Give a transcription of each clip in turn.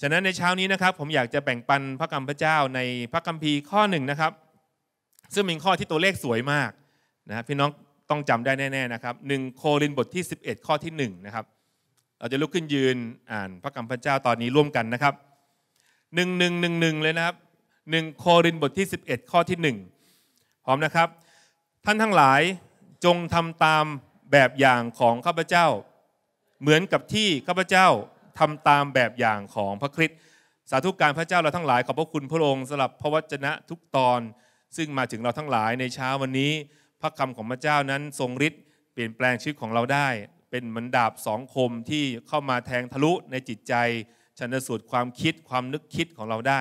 ฉะนั้นในเช้านี้นะครับผมอยากจะแบ่งปันพระคำพระเจ้าในพระคัมภีร์ข้อหนึ่งนะครับ ซึ่งเป็นข้อที่ตัวเลขสวยมากนะครับพี่น้องต้องจำได้แน่ๆนะครับหนึ่งโครินบทที่ 11 ข้อที่1นะครับเราจะลุกขึ้นยืนอ่านพระคำพระเจ้าตอนนี้ร่วมกันนะครับหนึ่งหนึ่งหนึ่งหนึ่งเลยนะครับหนึ่งโครินบทที่ 11 ข้อที่ 1 พร้อมนะครับ ท่านทั้งหลายจงทำตามแบบอย่างของข้าพเจ้า เหมือนกับที่ข้าพเจ้าทำตามแบบอย่างของพระคริสต์สาธุการพระเจ้าเราทั้งหลายขอบพระคุณพระองค์สำหรับพระวจนะทุกตอน ซึ่งมาถึงเราทั้งหลายในเช้าวันนี้ พระคำของพระเจ้านั้นทรงฤทธิ์เปลี่ยนแปลงชีวิตของเราได้ เป็นเหมือนดาบสองคมที่เข้ามาแทงทะลุในจิตใจชันสูตรความคิดความนึกคิดของเราได้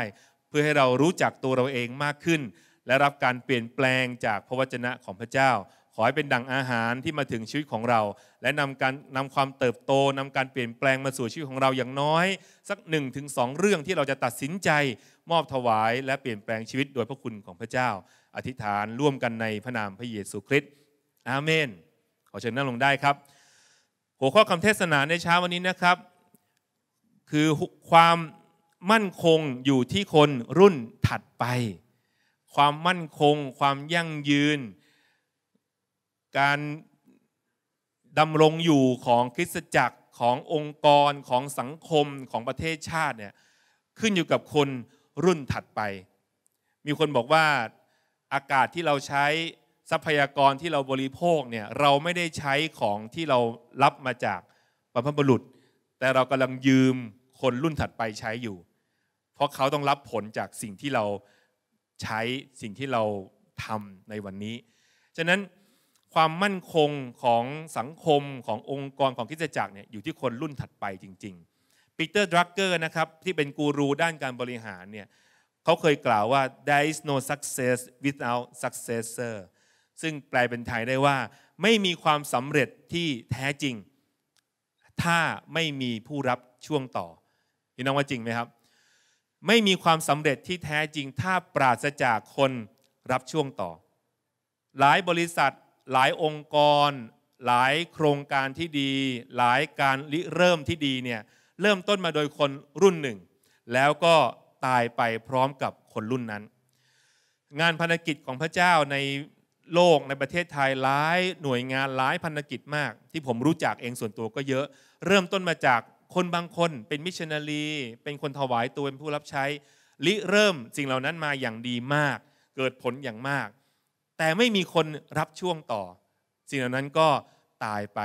เพื่อให้เรารู้จักตัวเราเองมากขึ้น และรับการเปลี่ยนแปลงจากพระวจนะของพระเจ้าขอให้เป็นดั่งอาหารที่มาถึงชีวิตของเรา และนำการนำความเติบโตนำการเปลี่ยนแปลงมาสู่ชีวิตของเราอย่างน้อย สัก1นถึงสเรื่องที่เราจะตัดสินใจ มอบถวาย และเปลี่ยนแปลงชีวิตโดยพระคุณของพระเจ้า อธิษฐานร่วมกันในพระนามพระเยซูคริสต์อาเมนขอเชิญนั่งลงได้ครับ หัวข้อคำเทศนาในเช้าวันนี้นะครับ คือความมั่นคงอยู่ที่คนรุ่นถัดไป ความมั่นคง ความยั่งยืนการดำรงอยู่ของคริสตจักรขององค์กรของสังคมของประเทศชาติเนี่ยขึ้นอยู่กับคนรุ่นถัดไป มีคนบอกว่าอากาศที่เราใช้ทรัพยากรที่เราบริโภคเนี่ยเราไม่ได้ใช้ของที่เรารับมาจากบรรพบุรุษ แต่เรากำลังยืมคนรุ่นถัดไปใช้อยู่ เพราะเขาต้องรับผลจากสิ่งที่เราใช้สิ่งที่เราทำในวันนี้ฉะนั้นความมั่นคงของสังคมขององค์กรของคิดจักรเนี่ยอยู่ที่คนรุ่นถัดไปจริงๆปีเตอร์ดรักเกอร์นะครับที่เป็นกูรู ด้านการบริหารเนี่ยเขาเคยกล่าวว่า there is no success without successor ซึ่งแปลเป็นไทยได้ว่าไม่มีความสำเร็จที่แท้จริง ถ้าไม่มีผู้รับช่วงต่อพี่น้องว่าจริงไหมครับ ไม่มีความสำเร็จที่แท้จริง ถ้าปราศจากคนรับช่วงต่อ หลายบริษัทหลายองค์กรหลายโครงการที่ดี หลายการริเริ่มที่ดีเนี่ยเริ่มต้นมาโดยคนรุ่นหนึ่ง แล้วก็ตายไปพร้อมกับคนรุ่นนั้น งานพันธกิจของพระเจ้าในโลกในประเทศไทยหลายหน่วยงานหลายพันธกิจมาก ที่ผมรู้จักเองส่วนตัวก็เยอะ เริ่มต้นมาจากคนบางคน เป็นมิชชันนารีเป็นคนถวายตัวเป็นผู้รับใช้ริเริ่มสิ่งเหล่านั้นมาอย่างดีมากเกิดผลอย่างมากแต่ไม่มีคนรับช่วงต่อ สิ่งนั้นก็ตายไป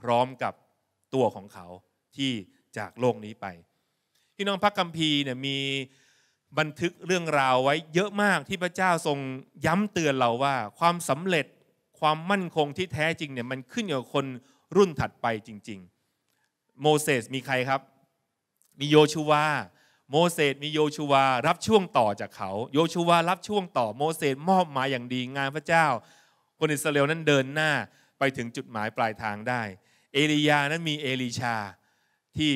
พร้อมกับตัวของเขาที่จากโลกนี้ไป พี่น้องพระคัมภีร์เนี่ยมีบันทึกเรื่องราวไว้เยอะมากที่พระเจ้าทรงย้ำเตือนเราว่า ความสำเร็จความมั่นคงที่แท้จริงเนี่ยมันขึ้นอยู่กับคนรุ่นถัดไปจริงๆ โมเสสมีใครครับ มีโยชูวาโมเสสมีโยชูวารับช่วงต่อจากเขาโยชูวารับช่วงต่อโมเสสมอบหมายอย่างดีงานพระเจ้า คนอิสราเอลนั้นเดินหน้าไปถึงจุดหมายปลายทางได้ เอลียานั้นมีเอลิชาที่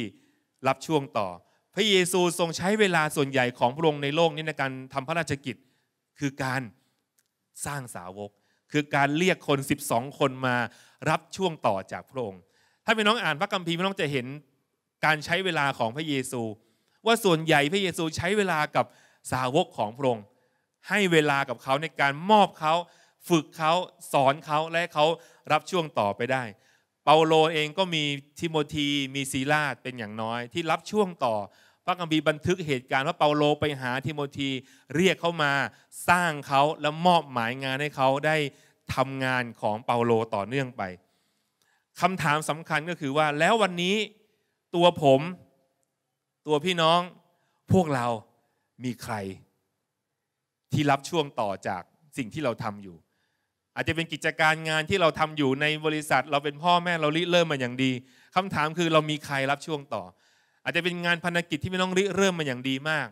รับช่วงต่อ พระเยซูทรงใช้เวลาส่วนใหญ่ของพระองค์ในโลกนี้ในการทำพระราชกิจ คือการสร้างสาวก คือการเรียกคน 12 คนมารับช่วงต่อจากพระองค์ถ้าพี่น้องอ่านพระคัมภีร์พี่น้องจะเห็นการใช้เวลาของพระเยซูว่าส่วนใหญ่พระเยซูใช้เวลากับสาวกของพระองค์ให้เวลากับเขาในการมอบเขาฝึกเขาสอนเขาและเขารับช่วงต่อไปได้ เปาโลเองก็มีทิโมธีมีซีลาดเป็นอย่างน้อยที่รับช่วงต่อ พระกัมพีบันทึกเหตุการณ์ว่าเปาโลไปหาทิโมธีเรียกเขามาสร้างเขาและมอบหมายงานให้เขาได้ทำงานของเปาโลต่อเนื่องไป คำถามสำคัญก็คือว่าแล้ววันนี้ตัวผมตัวพี่น้องพวกเรา มีใคร ที่รับช่วงต่อจากสิ่งที่เราทำอยู่ อาจจะเป็นกิจการงานที่เราทำอยู่ในบริษัท เราเป็นพ่อแม่เราริเริ่มมาอย่างดี คำถามคือเรามีใครรับช่วงต่อ อาจจะเป็นงานพันธกิจที่พี่น้องริเริ่มมาอย่างดีมาก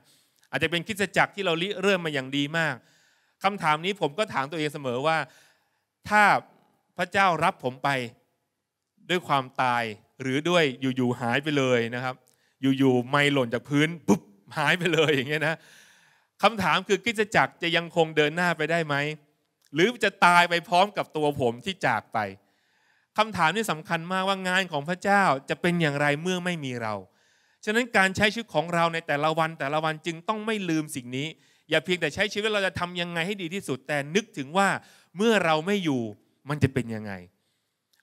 อาจจะเป็นคิดจักรที่เราริเริ่มมาอย่างดีมาก คำถามนี้ผมก็ถามตัวเองเสมอว่า ถ้าพระเจ้ารับผมไปด้วยความตายหรือด้วยอยู่ๆหายไปเลยนะครับอยู่ ๆ ไม่หล่นจากพื้นปุ๊บหายไปเลยอย่างเงี้ยนะ คำถามคือกิจจักรจะยังคงเดินหน้าไปได้ไหม หรือจะตายไปพร้อมกับตัวผมที่จากไป คำถามนี่สำคัญมากว่างานของพระเจ้าจะเป็นอย่างไรเมื่อไม่มีเรา ฉะนั้นการใช้ชีวิตของเราในแต่ละวัน แต่ละวันจึงต้องไม่ลืมสิ่งนี้ อย่าเพียงแต่ใช้ชีวิตเราจะทำยังไงให้ดีที่สุด แต่นึกถึงว่าเมื่อเราไม่อยู่มันจะเป็นยังไง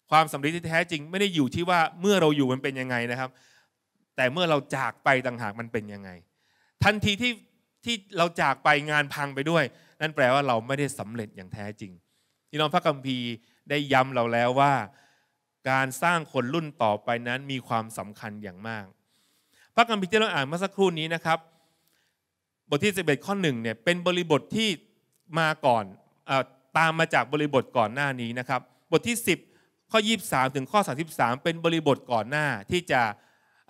ความสำเร็จที่แท้จริงไม่ได้อยู่ที่ว่าเมื่อเราอยู่มันเป็นยังไงนะครับแต่เมื่อเราจากไปต่างหากมันเป็นยังไง ทันทีที่ที่เราจากไปงานพังไปด้วย นั่นแปลว่าเราไม่ได้สำเร็จอย่างแท้จริงพี่น้องพระคัมภีร์ได้ย้าเราแล้วว่า การสร้างคนรุ่นต่อไปนั้นมีความสำคัญอย่างมากพระคัมภีร์ที่เราอ่านเมื่อสักครู่นี้นะครับ บทที่ 11 ข้อหนึ่งเนี่ยเป็นบริบทที่มาก่อนอตามมาจากบริบทก่อนหน้านี้นะครับ บทที่ 10 ข้อ 23 ถึงข้อ33เป็นบริบทก่อนหน้าที่จะ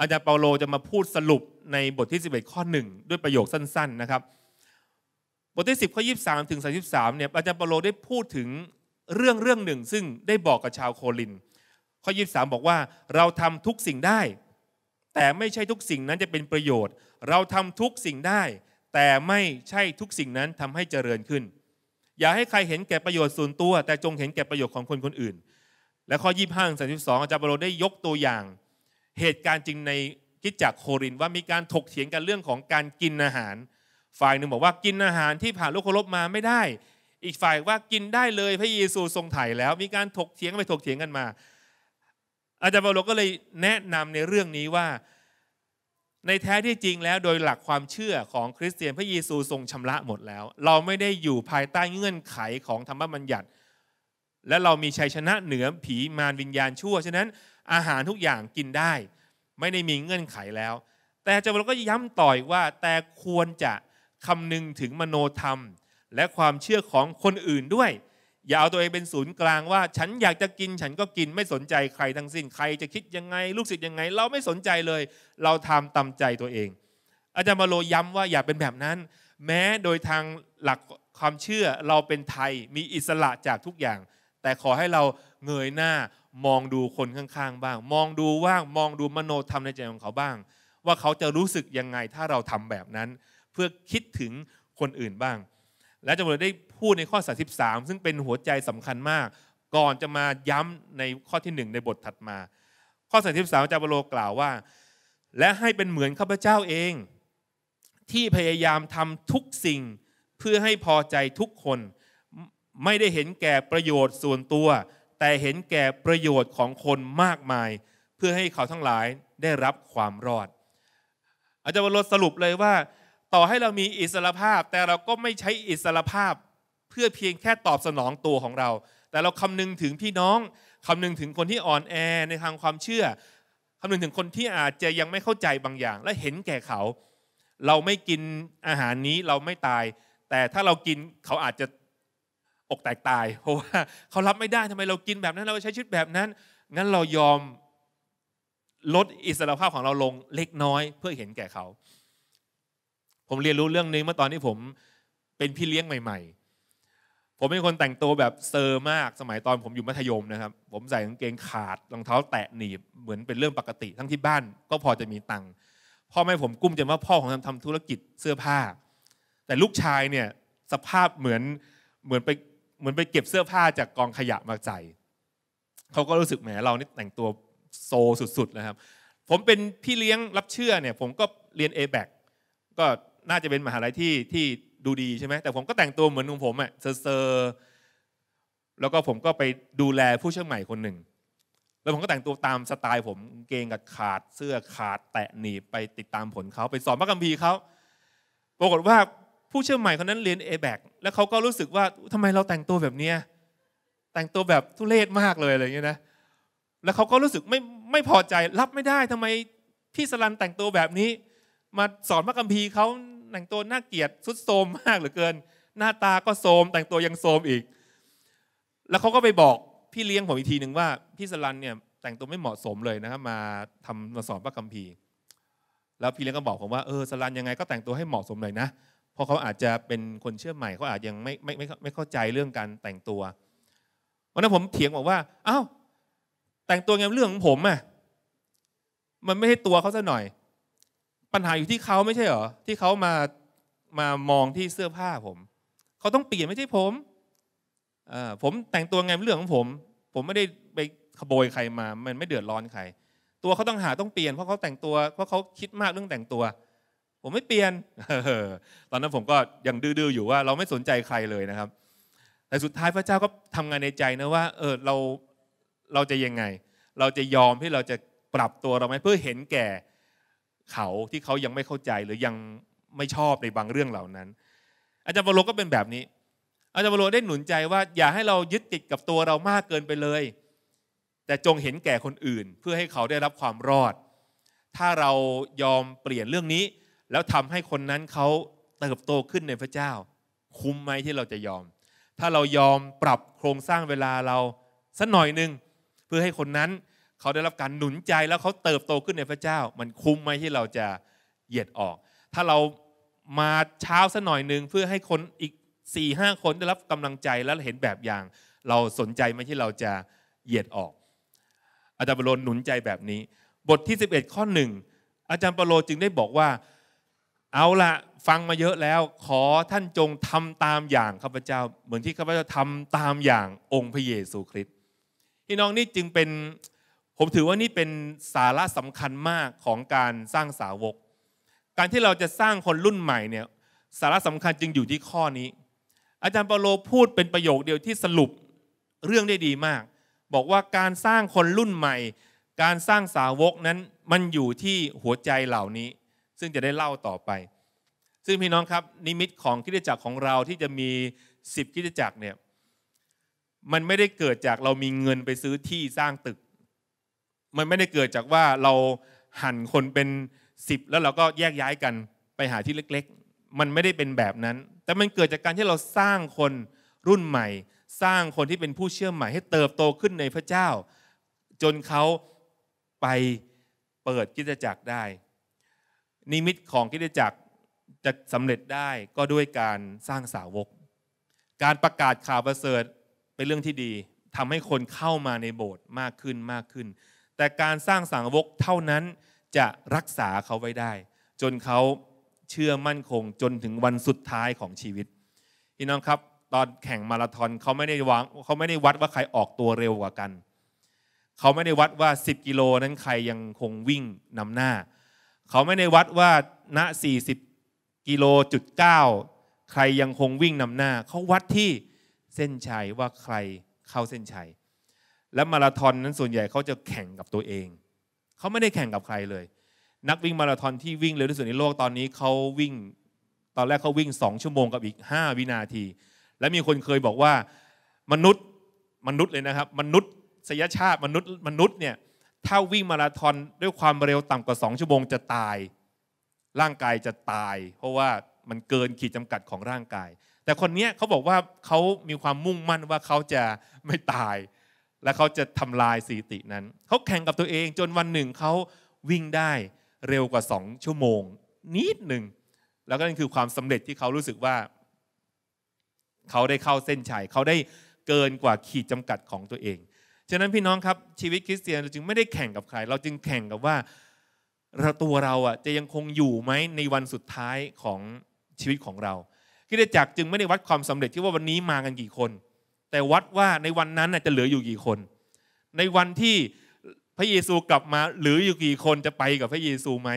อาจารย์เปาโลจะมาพูดสรุปในบทที่ 11 ข้อ 1 ด้วยประโยคสั้นๆนะครับ บทที่10ข้อ23 ถึง 33เนี่ยอาจารย์เปาโลได้พูดถึงเรื่องเรื่องหนึ่ง ซึ่งได้บอกกับชาวโคลินข้อ 23 บอกว่าเราทำทุกสิ่งได้ แต่ไม่ใช่ทุกสิ่งนั้นจะเป็นประโยชน์ เราทำทุกสิ่งได้ แต่ไม่ใช่ทุกสิ่งนั้นทำให้เจริญขึ้น อย่าให้ใครเห็นแก่ประโยชน์ส่วนตัว แต่จงเห็นแก่ประโยชน์ของคนคนอื่น และข้อ 25 32อาจารย์เปาโลได้ยกตัวอย่างเหตุการณ์จริงในคิดจากโครินว่ามีการถกเถียงกันเรื่องของการกินอาหาร ฝ่ายหนึ่งบอกว่ากินอาหารที่ผ่านลูกคารพมาไม่ได้ อีกฝ่ายว่ากินได้เลยพระเยซูทรงไถ่แล้ว มีการถกเถียงไปถกเถียงกันมาอาจารย์เปาโลก็เลยแนะนำในเรื่องนี้ว่าในแท้ที่จริงแล้วโดยหลักความเชื่อของคริสเตียนพระเยซูทรงชำระหมดแล้ว เราไม่ได้อยู่ภายใต้เงื่อนไขของธรรมบัญญัติและเรามีชัยชนะเหนือผีมารวิญญาณชั่วฉะนั้นอาหารทุกอย่างกินได้ ไม่ได้มีเงื่อนไขแล้ว แต่จาเราก็ย้ำต่อยว่า แต่ควรจะคำนึงถึงมโนธรรมและความเชื่อของคนอื่นด้วย อย่าเอาตัวเองเป็นศูนย์กลางว่า ฉันอยากจะกินฉันก็กินไม่สนใจใคร ทั้งสิ้นใครจะคิดยังไง ลูกศิษย์ยังไง เราไม่สนใจเลย เราทำตามใจตัวเอง อาจารย์มาโลย้ำว่าอย่าเป็นแบบนั้น แม้โดยทางหลักความเชื่อเราเป็นไทยมีอิสระจากทุกอย่างแต่ขอให้เราเงยหน้ามองดูคนข้างๆบ้าง มองดูว่างมองดูมโนธรรมในใจของเขาบ้าง ว่าเขาจะรู้สึกยังไงถ้าเราทำแบบนั้น เพื่อคิดถึงคนอื่นบ้าง และจำเลยได้พูดในข้อ33ซึ่งเป็นหัวใจสำคัญมาก ก่อนจะมาย้ำในข้อที่1ในบทถัดมา ข้อ33อาจารย์บโลกล่าวว่า และให้เป็นเหมือนข้าพเจ้าเอง ที่พยายามทำทุกสิ่งเพื่อให้พอใจทุกคนไม่ได้เห็นแก่ประโยชน์ส่วนตัว แต่เห็นแก่ประโยชน์ของคนมากมาย เพื่อให้เขาทั้งหลายได้รับความรอด อาจารย์วรสรุปเลยว่า ต่อให้เรามีอิสรภาพแต่เราก็ไม่ใช้อิสรภาพ เพื่อเพียงแค่ตอบสนองตัวของเรา แต่เราคำนึงถึงพี่น้อง คำนึงถึงคนที่อ่อนแอในทางความเชื่อ คำนึงถึงคนที่อาจจะยังไม่เข้าใจบางอย่าง และเห็นแก่เขา เราไม่กินอาหารนี้เราไม่ตาย แต่ถ้าเรากินเขาอาจจะอกแตกตายเพราะว่าเขารับไม่ได้ทำไมเรากินแบบนั้นเราใช้ชีวิตแบบนั้น งั้นเรายอมลดอิสรภาพของเราลงเล็กน้อยเพื่อเห็นแก่เขา ผมเรียนรู้เรื่องนี้เมื่อตอนที่ผมเป็นพี่เลี้ยงใหม่ ๆ ผมเป็นคนแต่งตัวแบบเซอร์มากสมัยตอนผมอยู่มัธยมนะครับ ผมใส่กางเกงขาดรองเท้าแตะหนีบเหมือนเป็นเรื่องปกติ ทั้งที่บ้าน ก็พอจะมีตังค์พ่อแม่ผมกุ้มจว่าพ่อของทำทำธุรกิจเสื้อผ้า แต่ลูกชายเนี่ยสภาพเหมือนเหมือนไปเหมือนไปเก็บเสื้อผ้าจากกองขยะมาใส่เขาก็รู้สึกแหมเรานี่แต่งตัวโซสุดๆนะครับ ผมเป็นพี่เลี้ยงรับเชื่อเนี่ย ผมก็เรียน a b แบก็น่าจะเป็นมหาลัยที่ที่ดูดีใช่ไหมแต่ผมก็แต่งตัวเหมือนของผมอะ่ะเซอร์แล้วก็ผมก็ไปดูแลผู้เชี่ยวใหม่คนหนึ่ง แล้วผมก็แต่งตัวตามสไตล์ ผมเกงกับขาดเสื้อขาด แตะหนีบไปติดตามผลเขาไปสอนพระคัมภีร์เขา ปรากฏว่าผู้เชื่อใหม่คนนั้นเรียน a b บกแล้วเขาก็รู้สึกว่าทำไมเราแต่งตัวแบบเนี้ยแต่งตัวแบบทุเรศมากเลยอะไรอย่างเงี้ยนะแล้วเขาก็รู้สึกไม่ไม่พอใจรับไม่ได้ทำไมพี่สลันแต่งตัวแบบนี้ มาสอนพระกัมภีร์เขาแต่งตัวน่าเกลียดสุดโทมมากเหลือเกิน หน้าตาก็โทมแต่งตัวยังโทมอีก แล้วเขาก็ไปบอกพี่เลี้ยงผมอีกทีหนึ่งว่าพี่สลันเนี่ยแต่งตัวไม่เหมาะสมเลยนะครับมาทำมาสอนพระกัมภีร์ แล้วพี่เลี้ยงก็บอกผมว่าเออสลันยังไง ก็แต่งตัวให้เหมาะสมหน่อยนะราะเขาอาจจะเป็นคนเชื่อใหม่เขาอาจยังไม่ไม่ไม่ไม่เข้าใจเรื่องการแต่งตัววันนั้นผมเถียงบอกว่าอ้าวแต่งตัวไงเรื่องของผมอ่ะมันไม่ใช่ตัวเขาซะหน่อย ปัญหาอยู่ที่เขาไม่ใช่เหรอที่เขามามามองที่เสื้อผ้าผมเขาต้องเปลี่ยนไม่ใช่ผมอ่ผมแต่งตัวไงเรื่องของผม ผมไม่ได้ไปขโมยใครมามันไม่เดือดร้อนใครตัวเขาต้องหาต้องเปลี่ยน เพราะเขาแต่งตัวเพราะเขาคิดมากเรื่องแต่งตัวผมไม่เปลี่ยน ตอนนั้นผมก็ยังดื้อๆอยู่ว่าเราไม่สนใจใครเลยนะครับ แต่สุดท้ายพระเจ้าก็ทำงานในใจนะว่าเออเราเราจะยังไง เราจะยอมที่เราจะปรับตัวเราไหมเพื่อเห็นแก่เขาที่เขายังไม่เข้าใจหรือยังไม่ชอบในบางเรื่องเหล่านั้น อาจารย์ปโลก็เป็นแบบนี้ อาจารย์ปโลได้หนุนใจว่า อย่าให้เรายึดติดกับตัวเรามากเกินไปเลย แต่จงเห็นแก่คนอื่น เพื่อให้เขาได้รับความรอด ถ้าเรายอมเปลี่ยนเรื่องนี้แล้วทำให้คนนั้นเขาเติบโตขึ้นในพระเจ้าคุ้มไหมที่เราจะยอม ถ้าเรายอมปรับโครงสร้างเวลาเราสักหน่อยหนึ่งเพื่อให้คนนั้นเขาได้รับการหนุนใจ แล้วเขาเติบโตขึ้นในพระเจ้า มันคุ้มไหมที่เราจะเหยียดออก ถ้าเรามาเช้าสักหน่อยหนึ่งเพื่อให้คนอีก4ี่ห้าคนได้รับกำลังใจและเห็นแบบอย่าง เราสนใจไหมที่เราจะเหยียดออก อาจารย์ปโลหนุนใจแบบนี้ บทที่ 11 ข้อหนึ่งอาจารย์ปโลจึงได้บอกว่าเอาละฟังมาเยอะแล้วขอท่านจงทำตามอย่างข้าพเจ้าเหมือนที่ข้าพเจ้าทำาตามอย่างองค์พระเยซูคริสต์พี่น้องนี่จึงเป็นผมถือว่านี่เป็นสาระสำคัญมากของการสร้างสาวก การที่เราจะสร้างคนรุ่นใหม่เนี่ย สาระสำคัญจึงอยู่ที่ข้อนี้ อาจารย์เปโลพูดเป็นประโยคเดียวที่สรุปเรื่องได้ดีมาก บอกว่าการสร้างคนรุ่นใหม่ การสร้างสาวกนั้นมันอยู่ที่หัวใจเหล่านี้ซึ่งจะได้เล่าต่อไป ซึ่งพี่น้องครับนิมิตของคิดจักรของเราที่จะมี 10คิดจักรเนี่ยมันไม่ได้เกิดจากเรามีเงินไปซื้อที่สร้างตึก มันไม่ได้เกิดจากว่าเราหั่นคนเป็นสิบแล้วเราก็แยกย้ายกันไปหาที่เล็ก ๆ มันไม่ได้เป็นแบบนั้น แต่มันเกิดจากการที่เราสร้างคนรุ่นใหม่ สร้างคนที่เป็นผู้เชื่อใหม่ให้เติบโตขึ้นในพระเจ้า จนเขาไปเปิดกิจจักรได้นิมิตของกิจจักรจะสำเร็จได้ก็ด้วยการสร้างสาวก การประกาศข่าวประเสริฐเป็นเรื่องที่ดีทำให้คนเข้ามาในโบสถ์มากขึ้นมากขึ้น แต่การสร้างสาวกเท่านั้นจะรักษาเขาไว้ได้ จนเขาเชื่อมั่นคงจนถึงวันสุดท้ายของชีวิตพี่น้องครับตอนแข่งมาราธอนเขาไม่ได้วางเขาไม่ได้วัดว่าใครออกตัวเร็วกว่ากันเขาไม่ได้วัดว่า 10กิโลนั้นใครยังคงวิ่งนำหน้าเขาไม่ได้วัดว่าณ 40 กิโลจุดเก้าใครยังคงวิ่งนำหน้า เขาวัดที่เส้นชัยว่าใครเข้าเส้นชัย และมาราธอนนั้นส่วนใหญ่เขาจะแข่งกับตัวเอง เขาไม่ได้แข่งกับใครเลย นักวิ่งมาราธอนที่วิ่งเร็วที่สุดในโลกตอนนี้เขาวิ่ง ตอนแรกเขาวิ่งสองชั่วโมง กับอีก 5 วินาที และมีคนเคยบอกว่ามนุษย์มนุษย์เลยนะครับ มนุษย์สยชาติมนุษย์มนุษย์เนี่ยถ้าวิ่งมาราธอนด้วยความเร็วต่ำกว่า2ชั่วโมงจะตาย ร่างกายจะตาย เพราะว่ามันเกินขีดจำกัดของร่างกาย แต่คนนี้เขาบอกว่าเขามีความมุ่งมั่นว่าเขาจะไม่ตาย และเขาจะทำลายสีิตินั้นเขาแข่งกับตัวเอง จนวันหนึ่งเขาวิ่งได้เร็วกว่า2ชั่วโมง นิดหนึ่งแล้วก็นั่นคือความสำเร็จที่เขารู้สึกว่าเขาได้เข้าเส้นชัยเขาได้เกินกว่าขีดจำกัดของตัวเองฉะนั้นพี่น้องครับ ชีวิตคริสเตียนเราจึงไม่ได้แข่งกับใคร เราจึงแข่งกับว่าเราตัวเราอ่ะจะยังคงอยู่ไหม ในวันสุดท้ายของชีวิตของเราคิดจักจึงไม่ได้วัดความสำเร็จที่ว่าวันนี้มากันกี่คน แต่วัดว่าในวันนั้นจะเหลืออยู่กี่คน ในวันที่พระเยซูกลับมาเหลืออยู่กี่คนจะไปกับพระเยซูไหม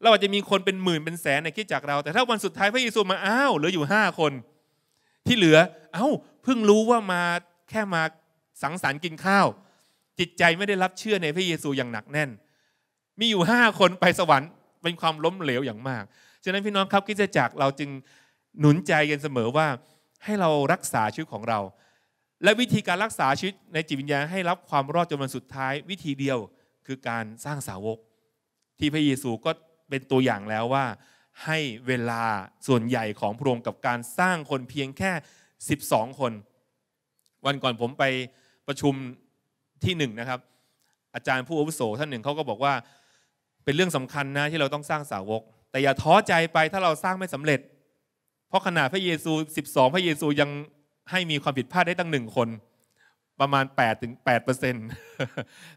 เราอาจจะมีคนเป็นหมื่นเป็นแสนในคิดจักเราแต่ถ้าวันสุดท้ายพระเยซูมาอ้าวเหลืออยู่ห้าคน ที่เหลือ เอ้าเพิ่งรู้ว่ามาแค่มาสังสรรค์กินข้าว จิตใจไม่ได้รับเชื่อในพระเยซูอย่างหนักแน่น มีอยู่ห้าคนไปสวรรค์ เป็นความล้มเหลวอย่างมาก ฉะนั้นพี่น้องครับกิจจักรเราจึงหนุนใจกันเสมอว่าให้เรารักษาชีวิตของเรา และวิธีการรักษาชีวิตในจิตวิญญาณให้รับความรอดจนวันสุดท้ายวิธีเดียวคือการสร้างสาวก ที่พระเยซูก็เป็นตัวอย่างแล้วว่า ให้เวลาส่วนใหญ่ของพระองค์กับการสร้างคนเพียงแค่ 12 คน วันก่อนผมไปประชุมที่หนึ่งนะครับ อาจารย์ผู้อาวุโสท่านหนึ่งเขาก็บอกว่าเป็นเรื่องสำคัญนะ ที่เราต้องสร้างสาวก แต่อย่าท้อใจไปถ้าเราสร้างไม่สำเร็จ เพราะขนาดพระเยซู 12 พระเยซูยังให้มีความผิดพลาดได้ตั้งหนึ่งคนประมาณ8ถึงแปดเปอร์เซ็นต์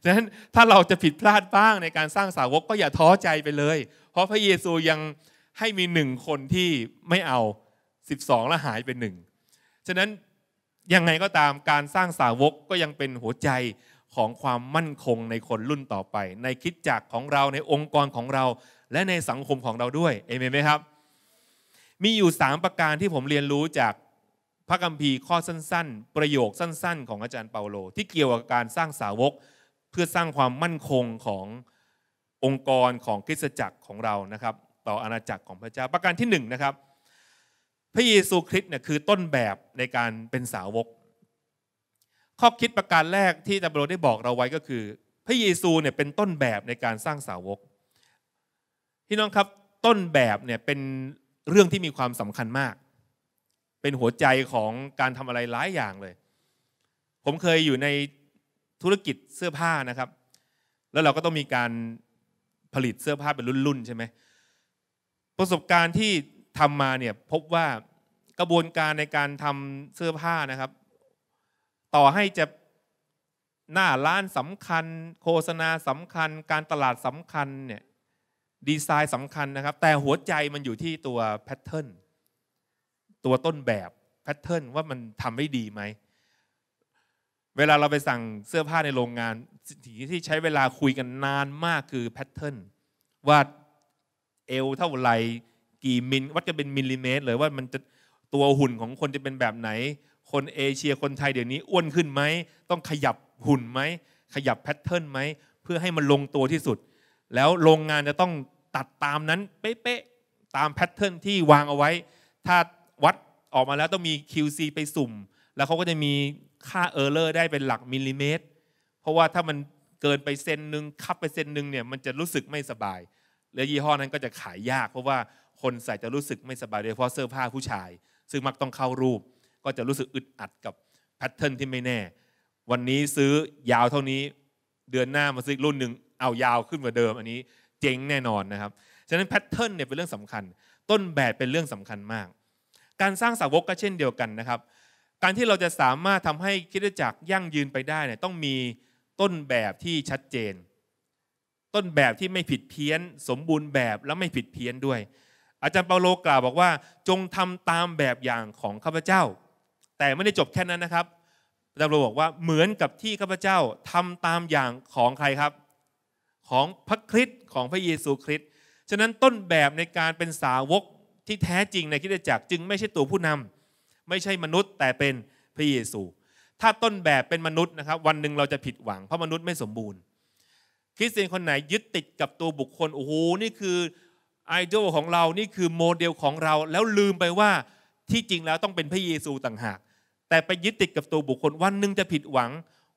ฉะนั้นถ้าเราจะผิดพลาดบ้างในการสร้างสาวก ก็อย่าท้อใจไปเลย เพราะพระเยซูยังให้มีหนึ่งคนที่ไม่เอา 12แล้วหายไปหนึ่งฉะนั้นยังไงก็ตามการสร้างสาวกก็ยังเป็นหัวใจของความมั่นคงในคนรุ่นต่อไป ในคิดจักของเราในองค์กรของเรา และในสังคมของเราด้วยเอเมนไหมครับ มีอยู่ 3 ประการที่ผมเรียนรู้จากพระคัมภีร์ข้อสั้นๆ ประโยคสั้นๆ ของอาจารย์เปาโล ที่เกี่ยวกับการสร้างสาวกเพื่อสร้างความมั่นคงขององค์กรของคริสตจักรของเรานะครับ ต่ออาณาจักรของพระเจ้าประการที่1นนะครับพระเยซูคริสต์เนี่ยคือต้นแบบในการเป็นสาวก ข้อคิดประการแรกที่ดับเบิลได้บอกเราไว้ก็คือ พระเยซูเนี่ยเป็นต้นแบบในการสร้างสาวกพี่น้องครับต้นแบบเนี่ยเป็นเรื่องที่มีความสำคัญมาก เป็นหัวใจของการทำอะไรหลายอย่างเลย ผมเคยอยู่ในธุรกิจเสื้อผ้านะครับ แล้วเราก็ต้องมีการผลิตเสื้อผ้าเป็นรุ่น ๆ ใช่ไหมประสบการณ์ที่ทำมาเนี่ยพบว่ากระบวนการในการทำเสื้อผ้านะครับ ต่อให้จะหน้าร้านสำคัญโฆษณาสำคัญ การตลาดสำคัญเนี่ยดีไซน์สำคัญนะครับ แต่หัวใจมันอยู่ที่ตัวแพทเทิร์นตัวต้นแบบแพทเทิร์นว่ามันทำได้ดีไหมเวลาเราไปสั่งเสื้อผ้าในโรงงานสิ่งที่ใช้เวลาคุยกันนานมากคือแพทเทิร์นว่าเอวเท่าไหร่กี่มิลวัดกันเป็นมิลลิเมตรเลยว่ามันจะตัวหุ่นของคนจะเป็นแบบไหน คนเอเชีย คนไทยเดี๋ยวนี้อ้วนขึ้นไหมต้องขยับหุ่นไหม ขยับแพทเทิร์นไหม เพื่อให้มันลงตัวที่สุด แล้วโรงงานจะต้องตัดตามนั้นเป๊ะๆ ตามแพทเทิร์นที่วางเอาไว้ ถ้าวัดออกมาแล้วต้องมี QC ไปสุ่ม แล้วเขาก็จะมีค่าเออร์เลอร์ได้เป็นหลักมิลลิเมตร เพราะว่าถ้ามันเกินไปเซนหนึ่งคับไปเซนหนึ่งเนี่ยมันจะรู้สึกไม่สบาย และยี่ห้อนั้นก็จะขายยากเพราะว่าคนใส่จะรู้สึกไม่สบายโดยเฉพาะเสื้อผ้าผู้ชายซึ่งมักต้องเข้ารูป ก็จะรู้สึกอึดอัดกับแพทเทิร์นที่ไม่แน่ วันนี้ซื้อยาวเท่านี้เดือนหน้ามาซื้อรุ่นหนึ่ง เอายาวขึ้นกว่าเดิม อันนี้เจ๊งแน่นอนนะครับ ฉะนั้นแพทเทิร์นเนี่ยเป็นเรื่องสำคัญ ต้นแบบเป็นเรื่องสำคัญมาก การสร้างสาวกก็เช่นเดียวกันนะครับ การที่เราจะสามารถทำให้คิดจักรยั่งยืนไปได้เนี่ยต้องมีต้นแบบที่ชัดเจน ต้นแบบที่ไม่ผิดเพี้ยน สมบูรณ์แบบและไม่ผิดเพี้ยนด้วยอาจารย์เปาโลกล่าวบอกว่าจงทำตามแบบอย่างของข้าพเจ้า แต่ไม่ได้จบแค่นั้นนะครับอาจารย์เปาโลบอกว่าเหมือนกับที่ข้าพเจ้าทำตามอย่างของใครครับ ของพระคริสต์ของพระเยซูคริสต์ฉะนั้นต้นแบบในการเป็นสาวกที่แท้จริงในคิดจักรจึงไม่ใช่ตัวผู้นำ ไม่ใช่มนุษย์แต่เป็นพระเยซู ถ้าต้นแบบเป็นมนุษย์นะครับ วันหนึ่งเราจะผิดหวังเพราะมนุษย์ไม่สมบูรณ์คริสเตียนคนไหนยึดติดกับตัวบุคคลโอ้โหนี่คือไอดอลของเรานี่คือโมเดลของเรา แล้วลืมไปว่าที่จริงแล้วต้องเป็นพระเยซูต่างหาก แต่ไปยึดติดกับตัวบุคคล วันหนึ่งจะผิดหวัง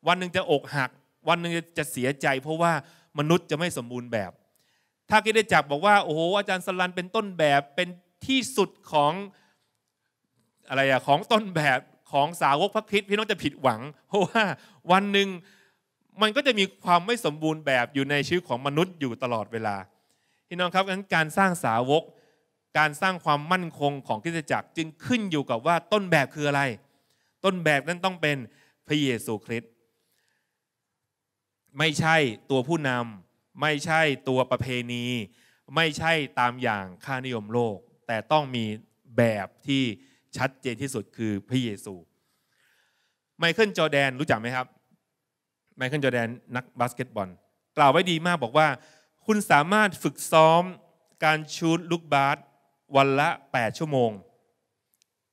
วันหนึ่งจะ อกหัก วันหนึ่งจะเสียใจ เพราะว่ามนุษย์จะไม่สมบูรณ์แบบ ถ้าคิดได้จับบอกว่า โอ้โหอาจารย์สลัน เป็นต้นแบบเป็นที่สุดของอะไรอะของต้นแบบของสาวกพระคริสต์พี่น้องจะผิดหวังเพราะว่าวันหนึ่งมันก็จะมีความไม่สมบูรณ์แบบอยู่ในชีวิตของมนุษย์อยู่ตลอดเวลาพี่น้องครับงั้นการสร้างสาวกการสร้างความมั่นคงของคริสตจักรจึงขึ้นอยู่กับว่าต้นแบบคืออะไร ต้นแบบนั้นต้องเป็นพระเยซูคริสต์ไม่ใช่ตัวผู้นำไม่ใช่ตัวประเพณี ไม่ใช่ตามอย่างค่านิยมโลก แต่ต้องมีแบบที่ชัดเจนที่สุดคือพระเยซู ไมเคิลจอแดนรู้จักไหมครับ ไมเคิลจอแดนนักบาสเกตบอล กล่าวไว้ดีมากบอกว่าคุณสามารถฝึกซ้อมการชูดลูกบาสวันละ 8 ชั่วโมง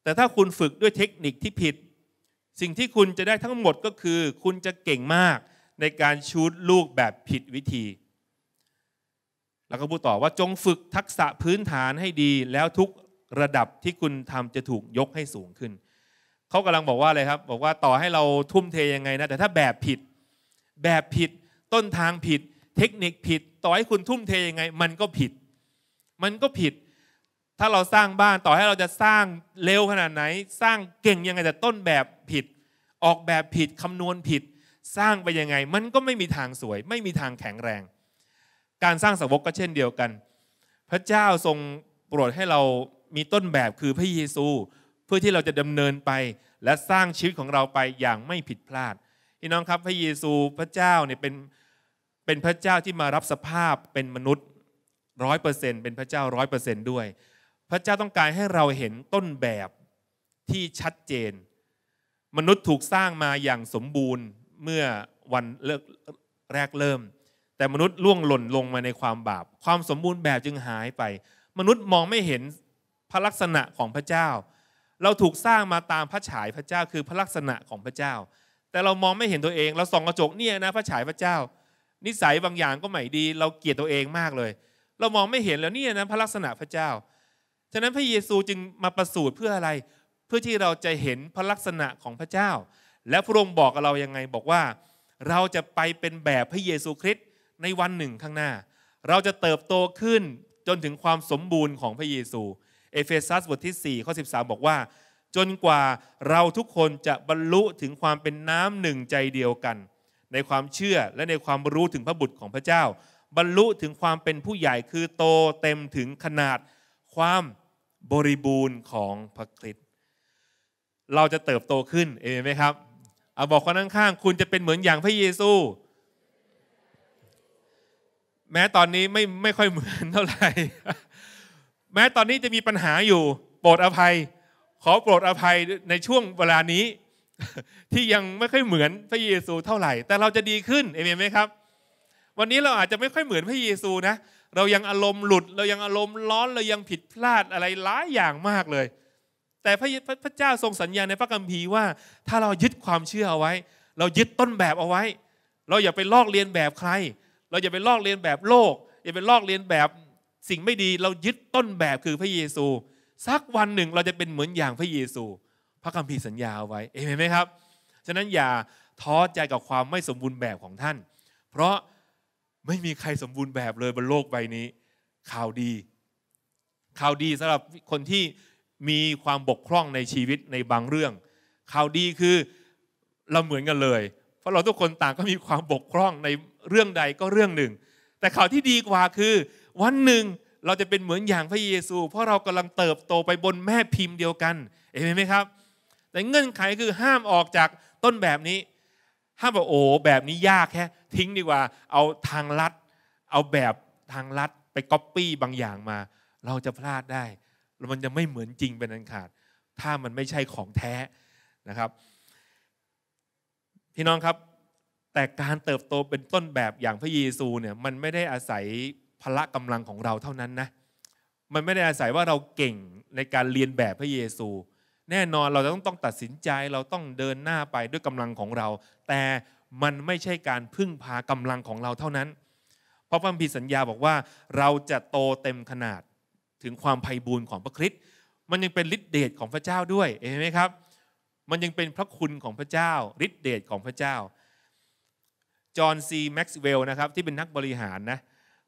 แต่ถ้าคุณฝึกด้วยเทคนิคที่ผิด สิ่งที่คุณจะได้ทั้งหมดก็คือ คุณจะเก่งมากในการชูดลูกแบบผิดวิธี แล้วก็พูดต่อว่าจงฝึกทักษะพื้นฐานให้ดีแล้วทุกระดับที่คุณทำจะถูกยกให้สูงขึ้น เขากำลังบอกว่าอะไรครับ บอกว่าต่อให้เราทุ่มเทยังไงนะ แต่ถ้าแบบผิด แบบผิด ต้นทางผิด เทคนิคผิด่อให้คุณทุ่มเทยังไง มันก็ผิด มันก็ผิด ถ้าเราสร้างบ้านต่อให้เราจะสร้างเร็วขนาดไหน สร้างเก่งยังไงแต่ต้นแบบผิด ออกแบบผิด คำนวณผิดสร้างไปยังไงมันก็ไม่มีทางสวย ไม่มีทางแข็งแรง การสร้างสาวกก็เช่นเดียวกัน พระเจ้าทรงโปรดให้เรามีต้นแบบคือพระเยซู เพื่อที่เราจะดำเนินไปและสร้างชีวิตของเราไปอย่างไม่ผิดพลาดพี่น้องครับพระเยซูพระเจ้าเนี่ยเป็นเป็นพระเจ้าที่มารับสภาพเป็นมนุษย์ร้อยเปอร์เซ็นเป็นพระเจ้าร้อยเปอร์เซ็นด้วย พระเจ้าต้องการให้เราเห็นต้นแบบที่ชัดเจน มนุษย์ถูกสร้างมาอย่างสมบูรณ์เมื่อวันเลิกแรกเริ่ม แต่มนุษย์ล่วงหล่นลงมาในความบาป ความสมบูรณ์แบบจึงหายไป มนุษย์มองไม่เห็นพระลักษณะของพระเจ้า เราถูกสร้างมาตามพระฉายพระเจ้าคือพระลักษณะของพระเจ้า แต่เรามองไม่เห็นตัวเองเราส่อง กระจกเนี่ยนะพระฉายพระเจ้านิสัย บางอย่างก็ไม่ดีเราเกลียดตัวเองมากเลย เรามองไม่เห็นแล้วนี่นะพระลักษณะพระเจ้าฉะนั้นพระเยซูจึงมาประสูติเพื่ออะไร เพื่อที่เราจะเห็นพระลักษณะของพระเจ้า และพระองค์บอกกับเรายังไงบอกว่า เราจะไปเป็นแบบพระเยซูคริสต์ในวันหนึ่งข้างหน้า เราจะเติบโตขึ้นจนถึงความสมบูรณ์ของพระเยซู เอเฟซัสบทที่4ข้อ13 บอกว่า จนกว่าเราทุกคนจะบรรลุถึงความเป็นน้ำหนึ่งใจเดียวกันในความเชื่อและในความรู้ถึงพระบุตรของพระเจ้า บรรลุถึงความเป็นผู้ใหญ่คือโตเต็มถึงขนาด ความบริบูรณ์ของพระคริสต์ เราจะเติบโตขึ้น เอเมนไหมครับ เอาบอกคนข้างๆ คุณจะเป็นเหมือนอย่างพระเยซู แม้ตอนนี้ไม่ไม่ค่อยเหมือนเท่าไหร่ แม้ตอนนี้จะมีปัญหาอยู่ โปรดอภัย ขอโปรดอภัยในช่วงเวลานี้ที่ยังไม่ค่อยเหมือนพระเยซูเท่าไหร่แต่เราจะดีขึ้นเอเมนไหมครับวันนี้เราอาจจะไม่ค่อยเหมือนพระเยซูนะเรายังอารมณ์หลุดเรายังอารมณ์ร้อนเรายังผิดพลาดอะไรหลายอย่างมากเลย แต่พระพระเจ้าทรงสัญญาในพระคัมภีร์ว่า ถ้าเรายึดความเชื่อเอาไว้ เรายึดต้นแบบเอาไว้ เราอย่าไปลอกเลียนแบบใคร เราอย่าไปลอกเลียนแบบโลกอย่าไปลอกเลียนแบบสิ่งไม่ดีเรายึดต้นแบบคือพระเยซูสักวันหนึ่งเราจะเป็นเหมือนอย่างพระเยซูพระคัมภีร์สัญญาไว้เห็นไหมครับ ฉะนั้นอย่าท้อใจกับความไม่สมบูรณ์แบบของท่าน เพราะไม่มีใครสมบูรณ์แบบเลยบนโลกใบนี้ ข่าวดี ข่าวดีสำหรับคนที่มีความบกพร่องในชีวิตในบางเรื่อง ข่าวดีคือเราเหมือนกันเลย เพราะเราทุกคนต่างก็มีความบกพร่องในเรื่องใดก็เรื่องหนึ่ง แต่ข่าวที่ดีกว่าคือ วันหนึ่งเราจะเป็นเหมือนอย่างพระเยซู เพราะเรากำลังเติบโตไปบนแม่พิมพ์เดียวกันเห็นไหมครับแต่เงื่อนไขคือห้ามออกจากต้นแบบนี้ ห้ามบอกโอ้แบบนี้ยากแค่ทิ้งดีกว่า เอาทางลัด เอาแบบทางลัดไปก๊อปปี้บางอย่างมาเราจะพลาดได้ แล้วมันจะไม่เหมือนจริงเป็นอันขาด ถ้ามันไม่ใช่ของแท้นะครับพี่น้องครับแต่การเติบโตเป็นต้นแบบอย่างพระเยซูเนี่ยมันไม่ได้อาศัยพละกำลังของเราเท่านั้นนะมันไม่ได้อาศัยว่าเราเก่งในการเรียนแบบพระเยซูแน่นอนเราต้องต้องตัดสินใจเราต้องเดินหน้าไปด้วยกำลังของเรา แต่มันไม่ใช่การพึ่งพากำลังของเราเท่านั้น เพราะพระพิสัญญาบอกว่าเราจะโตเต็มขนาดถึงความไพ่บูรณ์ของพระคริสต์มันยังเป็นฤทธิเดชของพระเจ้าด้วยเห็นไหมครับ มันยังเป็นพระคุณของพระเจ้าฤทธิเดชของพระเจ้าจอห์นซีแม็กซ์เวลนะครับที่เป็นนักบริหารนะ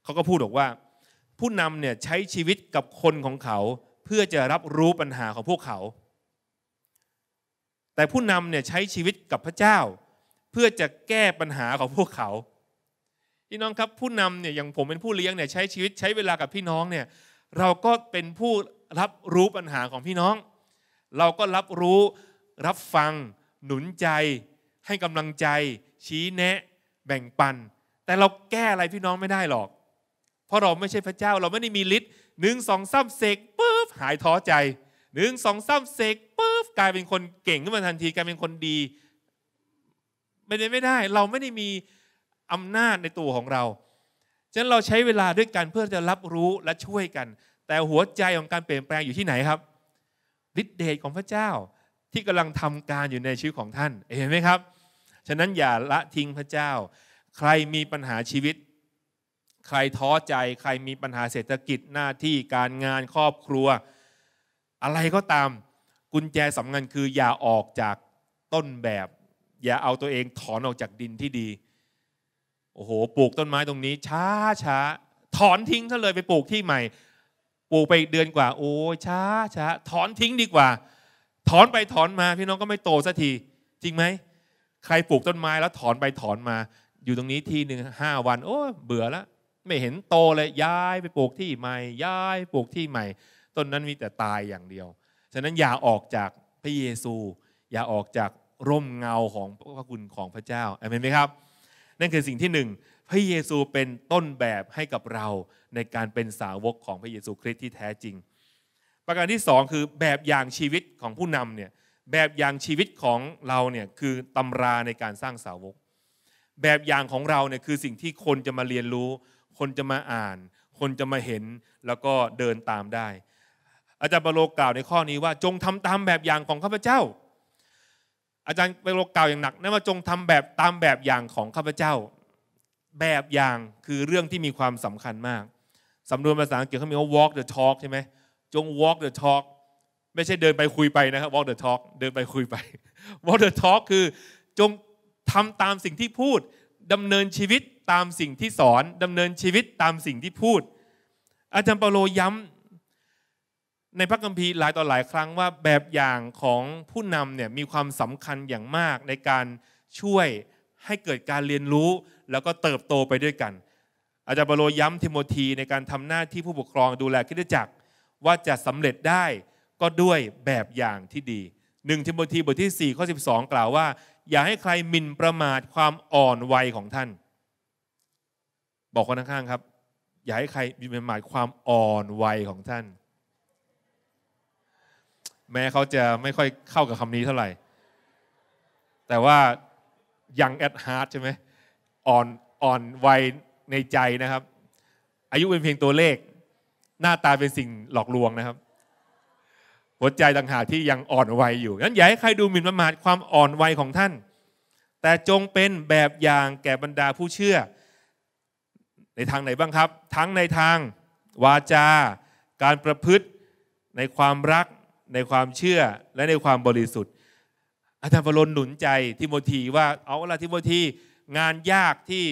เขาก็พูดบอกว่า ผู้นำเนี่ยใช้ชีวิตกับคนของเขา เพื่อจะรับรู้ปัญหาของพวกเขาแต่ผู้นำเนี่ยใช้ชีวิตกับพระเจ้า เพื่อจะแก้ปัญหาของพวกเขาพี่น้องครับผู้นำเนี่ยอย่างผมเป็นผู้เลี้ยงเนี่ยใช้ชีวิตใช้เวลากับพี่น้องเนี่ยเราก็เป็นผู้รับรู้ปัญหาของพี่น้อง เราก็รับรู้รับฟังหนุนใจ ให้กำลังใจ ชี้แนะ แบ่งปัน แต่เราแก้อะไรพี่น้องไม่ได้หรอก เพราะเราไม่ใช่พระเจ้าเราไม่ได้มีฤทธิ์หนึ่งสองสามเสกปุ๊บหายท้อใจหนึ่งสองสามเสกปุ๊บกลายเป็นคนเก่งขึ้นมาทันทีกลายเป็นคนดี ไม่ได้ไม่ได้ เราไม่ได้มีอำนาจในตัวของเราฉะนั้นเราใช้เวลาด้วยกัน เพื่อจะรับรู้และช่วยกัน แต่หัวใจของการเปลี่ยนแปลงอยู่ที่ไหนครับฤทธิเดชของพระเจ้าที่กำลังทำการอยู่ในชีวิตของท่าน เห็นไหมครับ ฉะนั้นอย่าละทิ้งพระเจ้า ใครมีปัญหาชีวิต ใครท้อใจใครมีปัญหาเศรษฐกิจหน้าที่การงานครอบครัวอะไรก็ตามกุญแจสำคัญคืออย่าออกจากต้นแบบ อย่าเอาตัวเองถอนออกจากดินที่ดี โอ้โห ปลูกต้นไม้ตรงนี้ ช้าช้าถอนทิ้งซะเลยไปปลูกที่ใหม่ ปลูกไปเดือนกว่า โอ้ช้าช้าถอนทิ้งดีกว่า ถอนไปถอนมาพี่น้องก็ไม่โตสักทีจริงไหมใครปลูกต้นไม้แล้วถอนไปถอนมา อยู่ตรงนี้ที่หนึ่งห้าวัน โอ้เบื่อแล้วไม่เห็นโตเลยย้ายไปปลูกที่ใหม่ย้าย ปลูกที่ใหม่ต้นนั้นมีแต่ตายอย่างเดียว ฉะนั้นอย่าออกจากพระเยซู อย่าออกจากร่มเงาของพระคุณของพระเจ้า เอเมนไหมครับ นั่นคือสิ่งที่หนึ่งพระเยซูเป็นต้นแบบให้กับเราในการเป็นสาวกของพระเยซูคริสต์ที่แท้จริง ประการที่สองคือแบบอย่างชีวิตของผู้นำเนี่ยแบบอย่างชีวิตของเราเนี่ยคือตำราในการสร้างสาวก แบบอย่างของเราเนี่ยคือสิ่งที่คนจะมาเรียนรู้ คนจะมาอ่าน คนจะมาเห็นแล้วก็เดินตามได้อาจารย์เปโลกล่าวในข้อนี้ว่าจงทำตามแบบอย่างของข้าพเจ้า อาจารย์เปโลกล่าวอย่างหนักนั่นว่าจงทำแบบตามแบบอย่างของข้าพเจ้า แบบอย่างคือเรื่องที่มีความสำคัญมาก สำนวนภาษาอังกฤษเขามีว่า walk the talk ใช่ไหม จง walk the talk ไม่ใช่เดินไปคุยไปนะครับ walk the talk เดินไปคุยไป walk the talk คือจงทำตามสิ่งที่พูด ดำเนินชีวิตตามสิ่งที่สอนดำเนินชีวิตตามสิ่งที่พูด อาจารย์เปโลย้ำในพระคัมภีร์หลายต่อหลายครั้งว่าแบบอย่างของผู้นำเนี่ยมีความสำคัญอย่างมาก ในการช่วยให้เกิดการเรียนรู้แล้วก็เติบโตไปด้วยกัน อาจารย์บโลย้ำทิโมธีในการทำหน้าที่ผู้ปกครองดูแลคิดจักร ว่าจะสำเร็จได้ก็ด้วยแบบอย่างที่ดีหนึ่งทิโมธีบทที่4ข้อ12 กล่าวว่า อย่าให้ใครมินประมาทความอ่อนวัยของท่าน บอกคนข้างๆครับอย่าให้ใครมินประมาทความอ่อนวัยของท่านแม้เขาจะไม่ค่อยเข้ากับคำนี้เท่าไหร่ แต่ว่า ยังแอดฮาร์ดใช่ไหม อ่อน อ่อนวัยในใจนะครับ อายุเป็นเพียงตัวเลข หน้าตาเป็นสิ่งหลอกลวงนะครับ หัวใจต่างหากที่ยังอ่อนวัยอยู่นั้นอย่าให้ใครดูหมิ่นประมาทความอ่อนวัยของท่าน แต่จงเป็นแบบอย่างแก่บรรดาผู้เชื่อ ในทางไหนบ้างครับ ทั้งในทาง วาจา การประพฤติในความรักในความเชื่อและในความบริสุทธิ์อาจารย์พลนหนุนใจทิโมธีว่าเอาละทิโมธีงานยากที่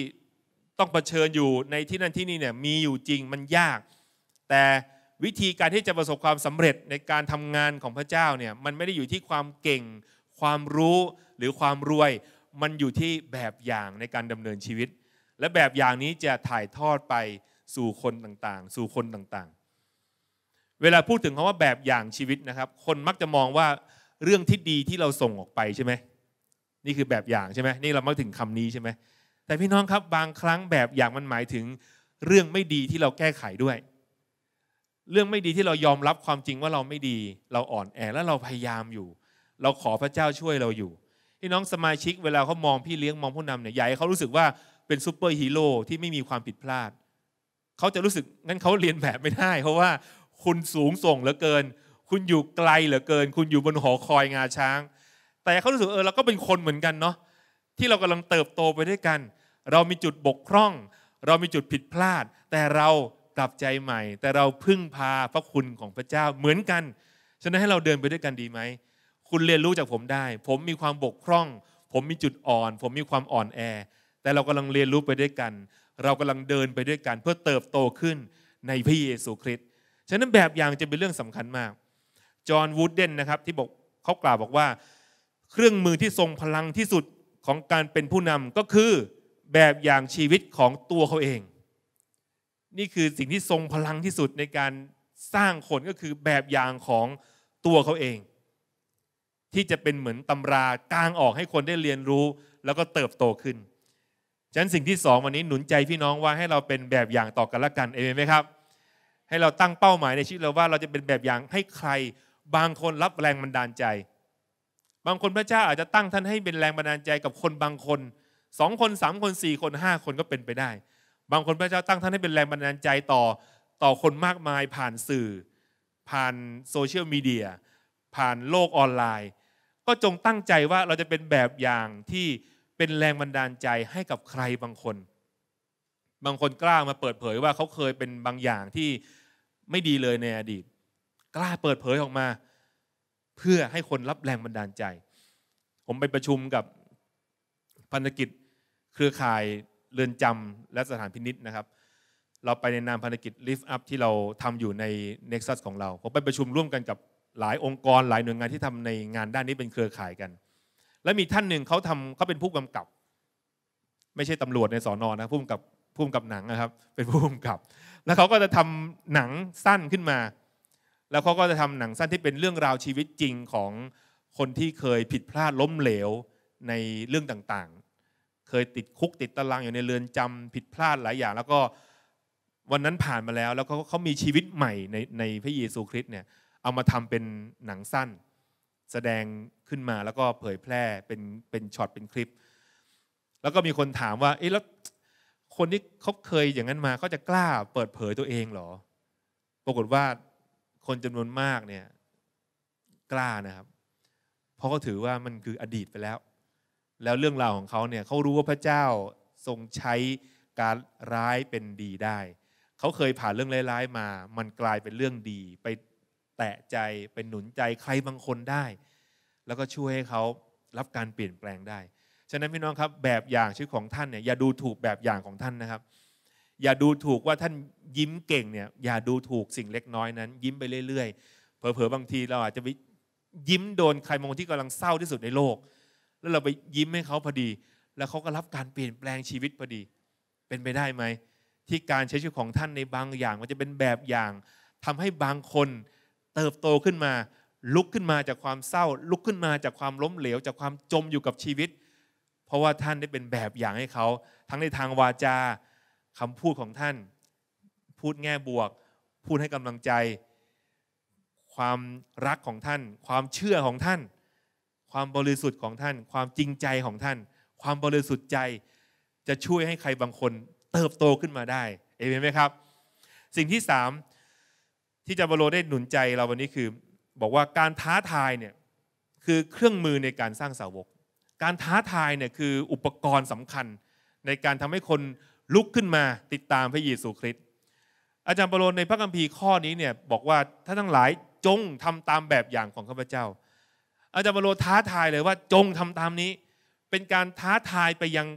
ต้องเผชิญอยู่ในที่นั้นที่นี่เนี่ยมีอยู่จริงมันยาก แต่วิธีการที่จะประสบความสำเร็จในการทำงานของพระเจ้าเนี่ยมันไม่ได้อยู่ที่ความเก่ง ความรู้หรือความรวยมันอยู่ที่แบบอย่างในการดำเนินชีวิต และแบบอย่างนี้จะถ่ายทอดไปสู่คนต่างๆ สู่คนต่างๆเวลาพูดถึงคำว่าแบบอย่างชีวิตนะครับ คนมักจะมองว่าเรื่องที่ดีที่เราส่งออกไปใช่ไหม นี่คือแบบอย่างใช่ไหม นี่เรามาถึงคำนี้ใช่ไหมแต่พี่น้องครับบางครั้งแบบอย่างมันหมายถึง เรื่องไม่ดีที่เราแก้ไขด้วย เรื่องไม่ดีที่เรายอมรับความจริงว่าเราไม่ดี เราอ่อนแอและเราพยายามอยู่ เราขอพระเจ้าช่วยเราอยู่ พี่น้องสมาชิกเวลาเขามองพี่เลี้ยงมองผู้นำเนี่ยใหญ่เขารู้สึกว่าเป็นซูเปอร์ฮีโร่ที่ไม่มีความผิดพลาดเขาจะรู้สึกงั้นเขาเรียนแบบไม่ได้ เพราะว่าคุณสูงส่งเหลือเกิน คุณอยู่ไกลเหลือเกิน คุณอยู่บนหอคอยงาช้าง แต่เขารู้สึกเออเราก็เป็นคนเหมือนกันเนาะ ที่เรากำลังเติบโตไปด้วยกัน เรามีจุดบกพร่อง เรามีจุดผิดพลาด แต่เรากลับใจใหม่ แต่เราพึ่งพาพระคุณของพระเจ้าเหมือนกัน ฉะนั้นให้เราเดินไปด้วยกันดีไหม คุณเรียนรู้จากผมได้ ผมมีความบกพร่อง ผมมีจุดอ่อน ผมมีความอ่อนแอ แต่เรากำลังเรียนรู้ไปด้วยกัน เรากำลังเดินไปด้วยกันเพื่อเติบโตขึ้นในพระเยซูคริสตฉะนั้นแบบอย่างจะเป็นเรื่องสำคัญมาก จอห์นวูดเดนนะครับที่บอกเขากล่าวบอกว่า เครื่องมือที่ทรงพลังที่สุดของการเป็นผู้นำก็คือแบบอย่างชีวิตของตัวเขาเอง นี่คือสิ่งที่ทรงพลังที่สุดในการสร้างคนก็คือแบบอย่างของตัวเขาเอง ที่จะเป็นเหมือนตำรากลางออกให้คนได้เรียนรู้แล้วก็เติบโตขึ้น ฉะนั้นสิ่งที่สองวันนี้หนุนใจพี่น้องว่าให้เราเป็นแบบอย่างต่อกันละกัน เองไหมครับให้เราตั้งเป้าหมายในชีวิตเรา ว่าเราจะเป็นแบบอย่างให้ใคร บางคนรับแรงบันดาลใจ บางคนพระเจ้า อาจจะตั้งท่านให้เป็นแรงบันดาลใจกับคนบางคนสองคนสามคนสี่คนห้าคนก็เป็นไปได้ บางคนพระเจ้า ตั้งท่านให้เป็นแรงบันดาลใจต่อต่อคนมากมายผ่านสื่อ ผ่านโซเชียลมีเดียผ่านโลกออนไลน์ ก็จงตั้งใจว่าเราจะเป็นแบบอย่างที่เป็นแรงบันดาลใจให้กับใครบางคน บางคนกล้ามาเปิดเผยว่าเขาเคยเป็นบางอย่างที่ไม่ดีเลยในอดีต กล้าเปิดเผยออกมา เพื่อให้คนรับแรงบันดาลใจ ผมไปประชุมกับพันธกิจเครือข่ายเรือนจำและสถานพินิษนะครับ เราไปในนามพันธกิจ Lift Up ที่เราทำอยู่ใน Nexus ของเรา ผมไปประชุมร่วมกันกับหลายองค์กรหลายหน่วยงานที่ทำในงานด้านนี้เป็นเครือข่ายกัน และมีท่านหนึ่งเขาทำเขาเป็นผู้กำกับ ไม่ใช่ตำรวจในสอนอนะผู้กำกับภูมิกับหนังนะครับเป็นภูมิกับแล้วเขาก็จะทำหนังสั้นขึ้นมา แล้วเขาก็จะทำหนังสั้นที่เป็นเรื่องราวชีวิตจริงของคนที่เคยผิดพลาดล้มเหลวในเรื่องต่างๆ เคยติดคุกติดตารางอยู่ในเรือนจำผิดพลาดหลายอย่างแล้วก็วันนั้นผ่านมาแล้วแล้วเขาเขามีชีวิตใหม่ในในพระเยซูคริสต์เนี่ยเอามาทำเป็นหนังสั้นแสดงขึ้นมาแล้วก็เผยแพร่เป็นเป็นช็อตเป็นคลิปแล้วก็มีคนถามว่าเอ๊ะแล้วคนที่เขาเคยอย่างนั้นมาเขาจะกล้าเปิดเผยตัวเองหรอ ปรากฏว่าคนจำนวนมากเนี่ยกล้านะครับ เพราะเขาถือว่ามันคืออดีตไปแล้ว แล้วเรื่องราวของเขาเนี่ยเขารู้ว่าพระเจ้าทรงใช้การร้ายเป็นดีได้ เขาเคยผ่านเรื่องร้ายๆมา มันกลายเป็นเรื่องดี ไปแตะใจไปหนุนใจใครบางคนได้ แล้วก็ช่วยให้เขารับการเปลี่ยนแปลงได้ฉะนั้นพี่น้องครับแบบอย่างชีวิตของท่านเนี่ยอย่าดูถูกแบบอย่างของท่านนะครับ อย่าดูถูกว่าท่านยิ้มเก่งเนี่ยอย่าดูถูกสิ่งเล็กน้อยนั้น ยิ้มไปเรื่อย ๆ เผลอๆบางทีเราอาจจะไปยิ้มโดนใครมองที่กำลังเศร้าที่สุดในโลก แล้วเราไปยิ้มให้เขาพอดี แล้วเขาก็รับการเปลี่ยนแปลงชีวิตพอดี เป็นไปได้ไหมที่การใช้ชีวิตของท่านในบางอย่าง มันจะเป็นแบบอย่าง ทำให้บางคนเติบโตขึ้นมา ลุกขึ้นมาจากความเศร้า ลุกขึ้นมาจากความล้มเหลวจากความจมอยู่กับชีวิตเพราะว่าท่านได้เป็นแบบอย่างให้เขาทั้งในทางวาจาคำพูดของท่าน พูดแง่บวก พูดให้กำลังใจ ความรักของท่าน ความเชื่อของท่าน ความบริสุทธิ์ของท่าน ความจริงใจของท่าน ความบริสุทธิ์ใจจะช่วยให้ใครบางคนเติบโตขึ้นมาได้เอเมนไหมครับ สิ่งที่สามที่จาบโลได้หนุนใจเราวันนี้คือบอกว่าการท้าทายเนี่ยคือเครื่องมือในการสร้างสาวกการท้าทายเนี่ยคืออุปกรณ์สำคัญ ในการทำให้คนลุกขึ้นมาติดตามพระเยซูคริสต์ อาจารย์เปโลในพระคัมภีร์ข้อนี้เนี่ยบอกว่าท่านทั้งหลายจงทำตามแบบอย่างของข้าพเจ้า อาจารย์เปโลท้าทายเลยว่าจงทำตามนี้ เป็นการท้าทายไปยัง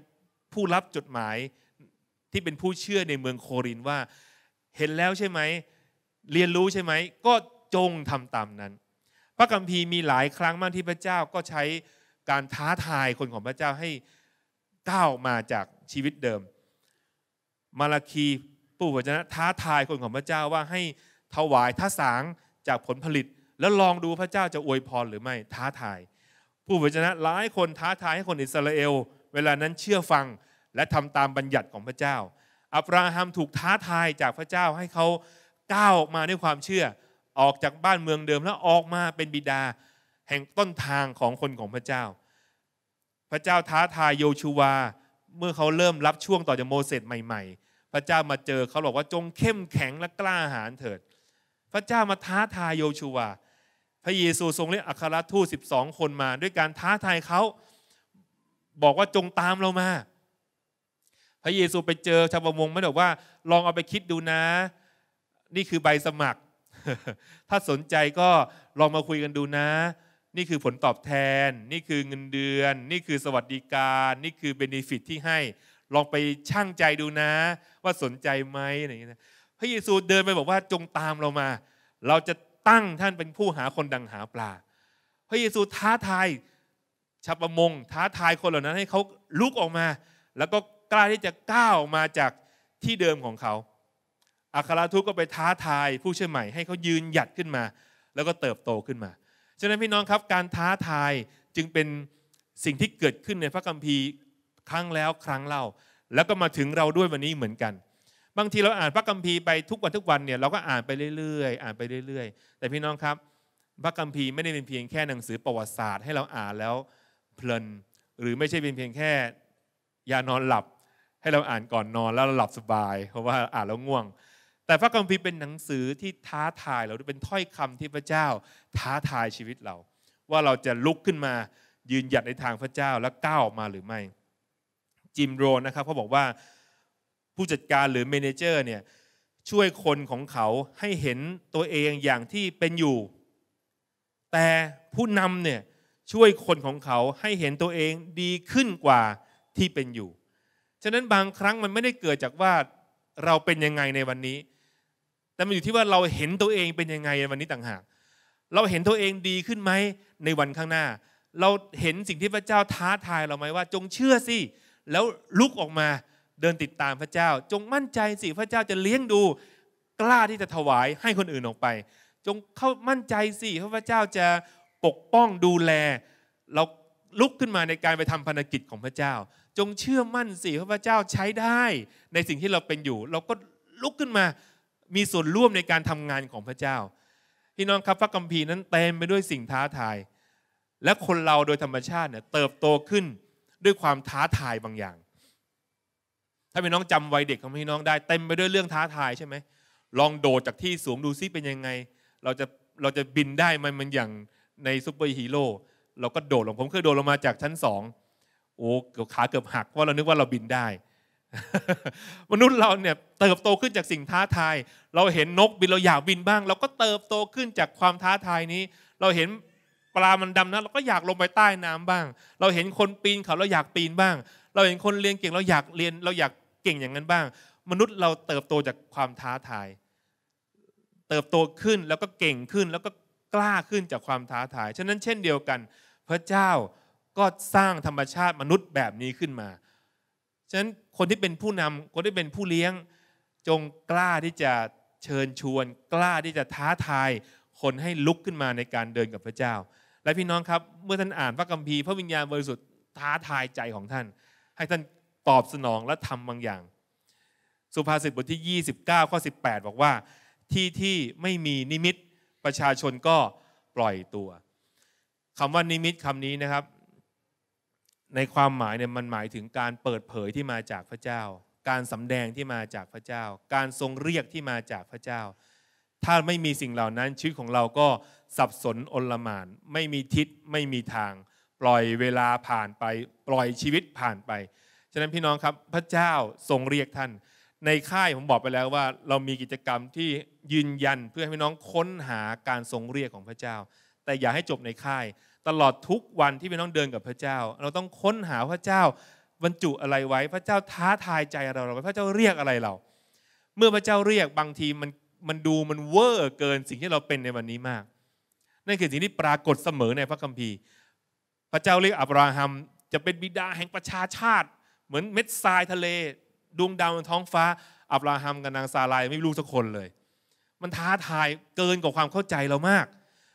ผู้รับจดหมายที่เป็นผู้เชื่อในเมืองโครินว่าเห็นแล้วใช่ไหมเรียนรู้ใช่ไหมก็จงทำตามนั้น พระคัมภีร์มีหลายครั้งมากที่พระเจ้าก็ใช้การท้าทายคนของพระเจ้าให้ก้าวมาจากชีวิตเดิม มาราคีผู้วจนะท้าทายคนของพระเจ้าว่าให้ถวายท่าสางจากผลผลิต แล้วลองดูพระเจ้าจะอวยพรหรือไม่ท้าทาย ผู้วจนะหลายคนท้าทายให้คนอิสราเอลเวลานั้นเชื่อฟังและทำตามบัญญัติของพระเจ้าอับราฮัมถูกท้าทายจากพระเจ้าให้เขาก้าวออกมาด้วยความเชื่อ ออกจากบ้านเมืองเดิมแล้วออกมาเป็นบิดาแห่งต้นทางของคนของพระเจ้า พระเจ้าท้าทายโยชูวา เมื่อเขาเริ่มรับช่วงต่อจากโมเสสใหม่ ๆ พระเจ้ามาเจอเขาบอกว่าจงเข้มแข็งและกล้าหาญเถิด พระเจ้ามาท้าทายโยชูวา พระเยซูทรงเรียกอัครทูตสสิบองคนมา ด้วยการท้าทายเขาบอกว่าจงตามเรามา พระเยซูไปเจอชาวประมงไม่บอกว่าลองเอาไปคิดดูนะ นี่คือใบสมัคร ถ้าสนใจก็ลองมาคุยกันดูนะนี่คือผลตอบแทนนี่คือเงินเดือน นี่คือสวัสดิการ นี่คือเบนฟิตที่ให้ลองไปช่างใจดูนะ ว่าสนใจไหมอะไรอย่างเงี้ยพระเยซูเดินไปบอกว่าจงตามเรามา เราจะตั้งท่านเป็นผู้หาคนดังหาปลาพระเยซูท้าทายชาวประมง ท้าทายคนเหล่านั้น ให้เขาลุกออกมา แล้วก็กล้าที่จะก้าวมาจากที่เดิมของเขาอัคราทูตก็ไปท้าทายผู้เชื่อใหม่ให้เขายืนหยัดขึ้นมา แล้วก็เติบโตขึ้นมาฉะนั้นพี่น้องครับการท้าทายจึงเป็นสิ่งที่เกิดขึ้นในพระคัมภีร์ครั้งแล้วครั้งเล่า แล้วก็มาถึงเราด้วยวันนี้เหมือนกัน บางทีเราอ่านพระคัมภีร์ไปทุกวันทุกวันเนี่ยเราก็อ่านไปเรื่อย ๆ อ่านไปเรื่อยๆ แต่พี่น้องครับพระคัมภีร์ไม่ได้เป็นเพียงแค่หนังสือประวัติศาสตร์ให้ เราอ่านแล้วเพลินหรือไม่ใช่เป็นเพียงแค่ยานอนหลับให้เราอ่านก่อนนอนแล้วเราหลับสบาย เพราะว่าอ่านแล้วง่วงแต่พระคัมภีร์เป็นหนังสือที่ท้าทายเรา เป็นถ้อยคำที่พระเจ้าท้าทายชีวิตเรา ว่าเราจะลุกขึ้นมายืนหยัดในทางพระเจ้าและก้าวออกมาหรือไม่ จิมโรนนะครับเขาบอกว่าผู้จัดการหรือเมนเจอร์เนี่ยช่วยคนของเขาให้เห็นตัวเองอย่างที่เป็นอยู่ แต่ผู้นำเนี่ยช่วยคนของเขาให้เห็นตัวเองดีขึ้นกว่าที่เป็นอยู่ ฉะนั้นบางครั้งมันไม่ได้เกิดจากว่าเราเป็นยังไงในวันนี้แต่มันอยู่ที่ว่าเราเห็นตัวเองเป็นยังไงวันนี้ต่างหากเราเห็นตัวเองดีขึ้นไหมในวันข้างหน้า เราเห็นสิ่งที่พระเจ้าท้าทายเราไหมว่า จงเชื่อสิแล้วลุกออกมาเดินติดตามพระเจ้า จงมั่นใจสิพระเจ้าจะเลี้ยงดูกล้าที่จะถวายให้คนอื่นออกไป จงเข้ามั่นใจสิพระเจ้าจะปกป้องดูแล เราลุกขึ้นมาในการไปทำพนกิจของพระเจ้า จงเชื่อมั่นสิพระเจ้าใช้ได้ในสิ่งที่เราเป็นอยู่ เราก็ลุกขึ้นมามีส่วนร่วมในการทำงานของพระเจ้า พี่น้องครับพระกัมภีร์นั้นเต็มไปด้วยสิ่งท้าทาย และคนเราโดยธรรมชาติเนี่ยเติบโตขึ้นด้วยความท้าทายบางอย่าง ถ้าพี่น้องจำวัยเด็กของพี่น้องได้ เต็มไปด้วยเรื่องท้าทายใช่ไหมลองโดดจากที่สูงดูซิเป็นยังไง เราจะเราจะบินได้มันมันอย่างในซูเปอร์ฮีโร่เราก็โดดลงผมเคยโดดลงมาจากชั้นสองโอ้เกือบขาเกือบหักเพราะเรานึกว่าเราบินได้มนุษย์เราเนี่ยเติบโตขึ้นจากสิ่งท้าทาย เราเห็นนกบินเราอยากบินบ้าง เราก็เติบโตขึ้นจากความท้าทายนี้ เราเห็นปลามันดำนะเราก็อยากลงไปใต้น้ำบ้าง เราเห็นคนปีนเขาเราอยากปีนบ้าง เราเห็นคนเรียนเก่งเราอยากเรียนเราอยากเก่งอย่างนั้นบ้าง มนุษย์เราเติบโตจากความท้าทายเติบโตขึ้นแล้วก็เก่งขึ้น แล้วก็กล้าขึ้นจากความท้าทายฉะนั้นเช่นเดียวกัน พระเจ้าก็สร้างธรรมชาติมนุษย์แบบนี้ขึ้นมาฉะนั้นคนที่เป็นผู้นำคนที่เป็นผู้เลี้ยง จงกล้าที่จะเชิญชวน กล้าที่จะท้าทาย คนให้ลุกขึ้นมาในการเดินกับพระเจ้า และพี่น้องครับเมื่อท่านอ่านพระคัมภีร์พระวิญญาณบริสุทธิ์ท้าทายใจของท่าน ให้ท่านตอบสนองและทำบางอย่าง สุภาษิตบทที่ 29ข้อ18 บอกว่า ที่ที่ไม่มีนิมิตประชาชนก็ปล่อยตัวคำว่านิมิตคำนี้นะครับในความหมายเนี่ยมันหมายถึงการเปิดเผยที่มาจากพระเจ้า การสำแดงที่มาจากพระเจ้า การทรงเรียกที่มาจากพระเจ้า ถ้าไม่มีสิ่งเหล่านั้นชีวิตของเราก็สับสนอนลมาน ไม่มีทิศไม่มีทาง ปล่อยเวลาผ่านไปปล่อยชีวิตผ่านไป ฉะนั้นพี่น้องครับพระเจ้าทรงเรียกท่าน ในค่ายผมบอกไปแล้วว่า เรามีกิจกรรมที่ยืนยันเพื่อให้พี่น้องค้นหาการทรงเรียกของพระเจ้า แต่อย่าให้จบในค่ายตลอดทุกวันที่พี่น้องเดินกับพระเจ้า เราต้องค้นหาพระเจ้าบรรจุอะไรไว้ พระเจ้าท้าทายใจเราเราพระเจ้าเรียกอะไรเรา เมื่อพระเจ้าเรียกบางทีมันมันดูมันเวอร์เกินสิ่งที่เราเป็นในวันนี้มากนั่นคือสิ่งที่ปรากฏเสมอในพระคัมภีร์พระเจ้าเรียกอับราฮัมจะเป็นบิดาแห่งประชาชาติ เหมือนเม็ดทรายทะเลดวงดาวบนท้องฟ้า อับราฮัมกับนางซาลายไม่รู้สักคนเลย มันท้าทายเกินกว่าความเข้าใจเรามาก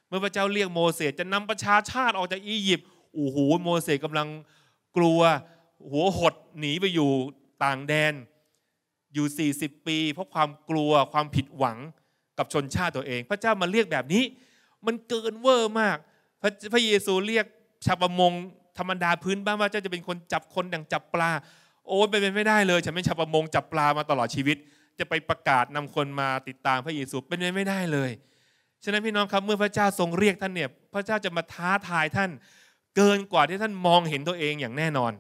เมื่อพระเจ้าเรียกโมเสสจะนำประชาชาติออกจากอียิปต์ออ้โหโมเสสกำลังกลัวหัวหด หนีไปอยู่ต่างแดนอยู่ 40 ปีเพราะความกลัวความผิดหวังกับชนชาติตัวเอง พระเจ้ามาเรียกแบบนี้ มันเกินเวอร์มาก พระพระเยซูเรียกชาวประมงธรรมดาพื้นบ้านว่าเจ้าจะเป็นคนจับคนดังจับปลา โอ้เป็นไปไม่ได้เลยฉันเป็นชาวประมงจับปลามาตลอดชีวิต จะไปประกาศนำคนมาติดตามพระเยซูเป็นไปไม่ได้เลยฉะนั้นพี่น้องครับเมื่อพระเจ้าทรงเรียกท่านเนี่ยพระเจ้าจะมาท้าทายท่านเกินกว่าที่ท่านมองเห็นตัวเองอย่างแน่นอน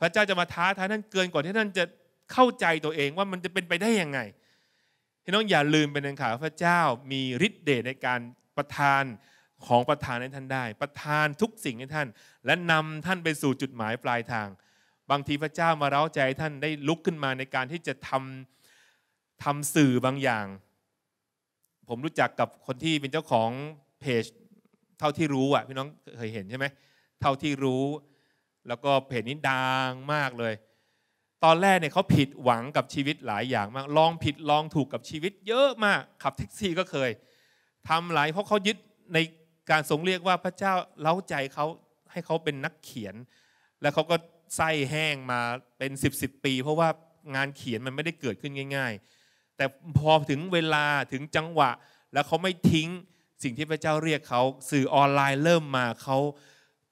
พระเจ้าจะมาท้าทายท่านเกินกว่าที่ท่านจะเข้าใจตัวเองว่ามันจะเป็นไปได้ยังไงพี่น้องอย่าลืมเป็นอันขาพระเจ้ามีฤทธิ์เดชในการประทานของประทานให้ท่านได้ ประทานทุกสิ่งให้ท่าน และนำท่านไปสู่จุดหมายปลายทาง บางทีพระเจ้ามาเร้าใจท่านได้ลุกขึ้นมาในการที่จะทำทำสื่อบางอย่างผมรู้จักกับคนที่เป็นเจ้าของเพจเท่าที่รู้อ่ะพี่น้องเคยเห็นใช่ไหมเท่าที่รู้ แล้วก็เพจนี้ดังมากเลย ตอนแรกเนี่ยเขาผิดหวังกับชีวิตหลายอย่างมากลองผิดลองถูกกับชีวิต เยอะมากขับแท็กซี่ก็เคย ทำหลายเพราะเขายึดในการทรงเรียกว่าพระเจ้าเล้าใจเขาให้เขาเป็นนักเขียน แล้วเขาก็ไส้แห้งมาเป็น 10บสปีเพราะว่างานเขียนมันไม่ได้เกิดขึ้นง่าย ๆแต่พอถึงเวลาถึงจังหวะแล้วเขาไม่ทิ้งสิ่งที่พระเจ้าเรียกเขาสื่อออนไลน์เริ่มมาเขา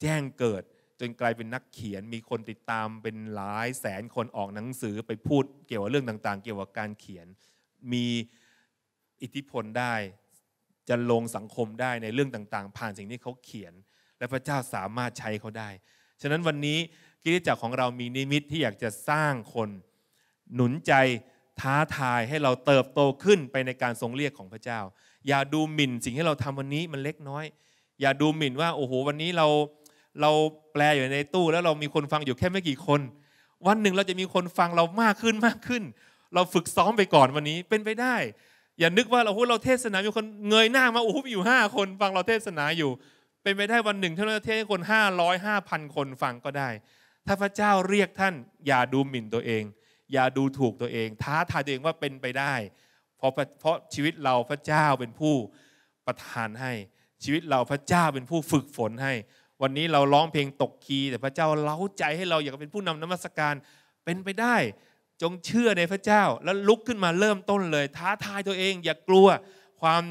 แจ้งเกิด จนกลายเป็นนักเขียน มีคนติดตามเป็นหลายแสนคนออกหนังสือไปพูด เกี่ยวกับเรื่องต่าง ๆ เกี่ยวกับการเขียน มีอิทธิพลได้ จะลงสังคมได้ในเรื่องต่าง ๆ ผ่านสิ่งที่เขาเขียน และพระเจ้าสามารถใช้เขาได้ฉะนั้นวันนี้กิจจักรของเรามีนิมิตที่อยากจะสร้างคนหนุนใจท้าทายให้เราเติบโตขึ้นไปในการทรงเรียกของพระเจ้าอย่าดูหมิ่นสิ่งที่เราทำวันนี้มันเล็กน้อย อย่าดูหมิ่นว่าโอ้โหวันนี้เราเราแปลอยู่ในตู้แล้วเรามีคนฟังอยู่แค่ไม่กี่คน วันหนึ่งเราจะมีคนฟังเรามากขึ้นมากขึ้น เราฝึกซ้อมไปก่อนวันนี้เป็นไปได้ อย่านึกว่าเราโอ้เราเทศนามีคนเงยหน้ามาโอ้โหมีอยู่5คนฟังเราเทศนาอยู่ เป็นไปได้วันหนึ่งท่านจะเทศให้คน500าพันคนฟังก็ได้ ถ้าพระเจ้าเรียกท่าน อย่าดูหมิ่นตัวเองอย่าดูถูกตัวเอง ท้าทายตัวเองว่าเป็นไปได้ เพราะเพราะชีวิตเราพระเจ้าเป็นผู้ประทานให้ ชีวิตเราพระเจ้าเป็นผู้ฝึกฝนให้ วันนี้เราร้องเพลงตกคีย์แต่พระเจ้าเล้าใจให้เราอยากเป็นผู้นำนมัสการ เป็นไปได้ จงเชื่อในพระเจ้าแล้วลุกขึ้นมาเริ่มต้นเลย ท้าทายตัวเองอย่ากลัวความ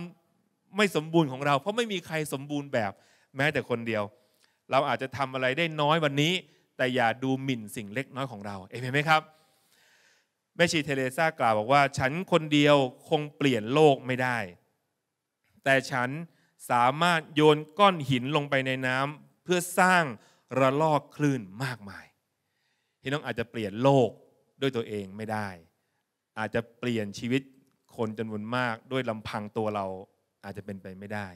ไม่สมบูรณ์ของเรา เพราะไม่มีใครสมบูรณ์แบบแม้แต่คนเดียว เราอาจจะทำอะไรได้น้อยวันนี้ แต่อย่าดูหมิ่นสิ่งเล็กน้อยของเราเอเมนไหมครับแม่ชีเทเลซากล่าวบอกว่า ฉันคนเดียวคงเปลี่ยนโลกไม่ได้ แต่ฉันสามารถโยนก้อนหินลงไปในน้ำเพื่อสร้างระลอกคลื่นมากมายพี่น้องอาจจะเปลี่ยนโลกด้วยตัวเองไม่ได้ อาจจะเปลี่ยนชีวิตคนจำนวนมากด้วยลำพังตัวเราอาจจะเป็นไปไม่ได้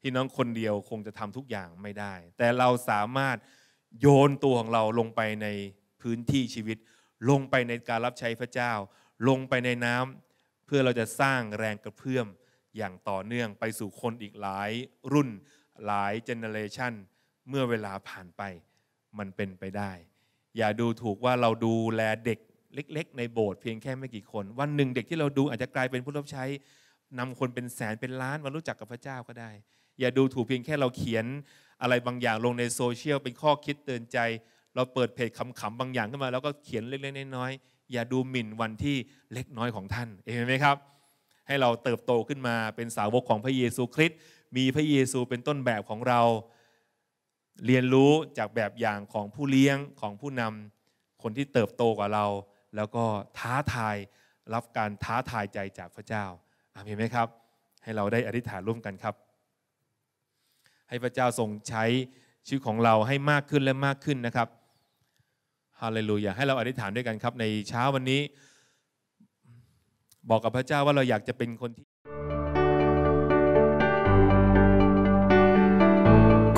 พี่น้องคนเดียวคงจะทำทุกอย่างไม่ได้ แต่เราสามารถโยนตัวของเราลงไปในพื้นที่ชีวิตลงไปในการรับใช้พระเจ้า ลงไปในน้ำ เพื่อเราจะสร้างแรงกระเพื่อมอย่างต่อเนื่องไปสู่คนอีกหลายรุ่นหลายเจเนเรชันเมื่อเวลาผ่านไปมันเป็นไปได้ อย่าดูถูกว่าเราดูแลเด็กเล็กๆ ในโบสถ์เพียงแค่ไม่กี่คน วันหนึ่งเด็กที่เราดูอาจจะกลายเป็นผู้รับใช้นำคนเป็นแสนเป็นล้านมารู้จักกับพระเจ้าก็ได้ อย่าดูถูกเพียงแค่เราเขียนอะไรบางอย่างลงในโซเชียลเป็นข้อคิดเตือนใจเราเปิดเพจขำๆบางอย่างขึ้นมา แล้วก็เขียนเล็กๆน้อยๆอย่าดูหมิ่นวันที่เล็กน้อยของท่านเห็นไหมครับ ให้เราเติบโตขึ้นมาเป็นสาวกของพระเยซูคริสต์มีพระเยซูเป็นต้นแบบของเรา เรียนรู้จากแบบอย่างของผู้เลี้ยงของผู้นำคนที่เติบโตกว่าเรา แล้วก็ท้าทายรับการท้าทายใจจากพระเจ้าเห็นไหมครับ ให้เราได้อธิษฐานร่วมกันครับ ให้พระเจ้าทรงใช้ชีวิตของเราให้มากขึ้นและมากขึ้นนะครับาเลลูยาให้เราอธิษฐานด้วยกันครับ ในเช้าวันนี้ บอกกับพระเจ้าว่าเราอยากจะเป็นคนที่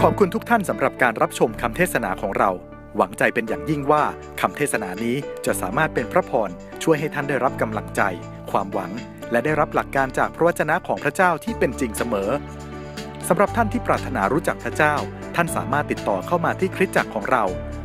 ขอบคุณทุกท่านสำหรับการรับชมคำเทศนาของเรา หวังใจเป็นอย่างยิ่งว่าคำเทศนานี้จะสามารถเป็นพระพรช่วยให้ท่านได้รับกำลังใจ ความหวังและได้รับหลักการจากพระวจนะของพระเจ้าที่เป็นจริงเสมอสำหรับท่านที่ปรารถนารู้จักพระเจ้า ท่านสามารถติดต่อเข้ามาที่คริสตจักรของเรา